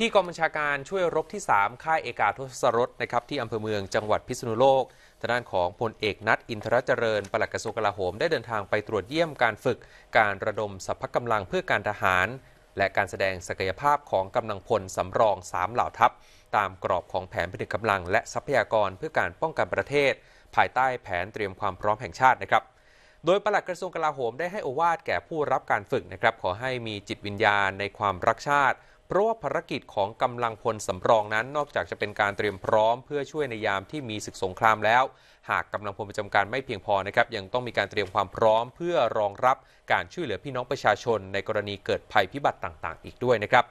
ที่กองบัญชาการช่วยรบที่ 3 ค่ายเอกาทศรสนะครับที่อำเภอเมืองจังหวัดพิษณุโลกทางด้านของพลเอกนัทอินทรเจริญปลัดกระทรวงกลาโหม ได้เดินทางไปตรวจเยี่ยมการฝึกการระดมสรรพกำลังเพื่อการทหาร และการแสดงศักยภาพของกำลังพลสำรองสามเหล่าทัพ ตามกรอบของแผนผลิตกำลังและทรัพยากรเพื่อการป้องกันประเทศ ภายใต้แผนเตรียมความพร้อมแห่งชาตินะครับ โดยปลัดกระทรวงกลาโหมได้ให้อวาดแก่ผู้รับการฝึกนะครับขอให้มีจิตวิญญาณในความรักชาติเพราะว่าภารกิจของกำลังพลสำรองนั้น นอกจากจะเป็นการเตรียมพร้อมเพื่อช่วยในยามที่มีศึกสงครามแล้ว หากกำลังพลประจำการไม่เพียงพอนะครับยังต้องมีการเตรียมความพร้อม เพื่อรองรับการช่วยเหลือพี่น้องประชาชนในกรณีเกิดภัยพิบัติต่าง ๆ อีกด้วยนะครับ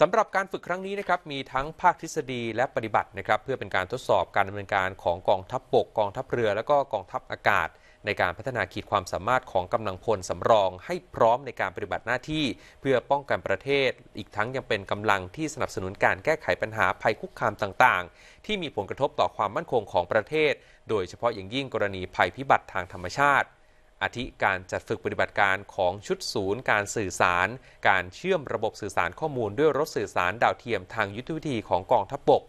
สำหรับการฝึกครั้งนี้นะครับมีทั้งภาคทฤษฎีและปฏิบัตินะครับเพื่อเป็นการทดสอบการดำเนินการของกองทัพบบกกองทัพเรือ และก็กองทัพอากาศในการพัฒนาขีดความสามารถของกำลังพลสำรองให้พร้อมในการปฏิบัติหน้าที่เพื่อป้องกันประเทศ อีกทั้งยังเป็นกำลังที่สนับสนุนการแก้ไขปัญหาภัยคุกคามต่างๆ ที่มีผลกระทบต่อความมั่นคงของประเทศ โดยเฉพาะอย่างยิ่งกรณีภัยพิบัติทางธรรมชาติอาทิการจัดฝึกปฏิบัติการของชุดศูนย์การสื่อสาร การเชื่อมระบบสื่อสารข้อมูลด้วยรถสื่อสารดาวเทียมทางยุทธวิธีของกองทัพบบก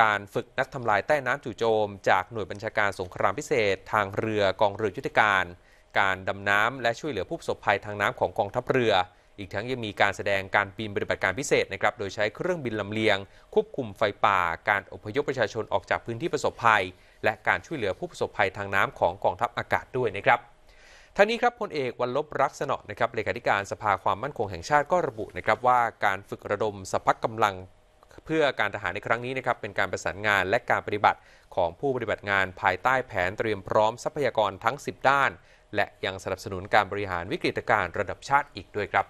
การฝึกนักทำลายใต้น้ำจู่โจม จากหน่วยบัญชาการสงครามพิเศษ ทางเรือกองเรือยุทธการการดำน้ำ และช่วยเหลือผู้ประสบภัยทางน้ำของกองทัพเรือ อีกทั้งยังมีการแสดงการบินปฏิบัติการพิเศษนะครับโดยใช้เครื่องบินลำเลียง ควบคุมไฟป่า การอพยพประชาชนออกจากพื้นที่ประสบภัย และการช่วยเหลือผู้ประสบภัยทางน้ำของกองทัพอากาศด้วยนะครับท่านี้ครับพลเอกวันลบรักษณะนะครับเลขาธิการสภาความมั่นคงแห่งชาติก็ระบุนะครับว่า การฝึกระดมสพักกำลังเพื่อการทหารในครั้งนี้นะครับเป็นการประสานงานและการปฏิบัติของผู้ปฏิบัติงานภายใต้แผนเตรียมพร้อมทรัพยากรทั้ง 10 ด้าน และยังสนับสนุนการบริหารวิกฤตการณ์ระดับชาติอีกด้วยครับ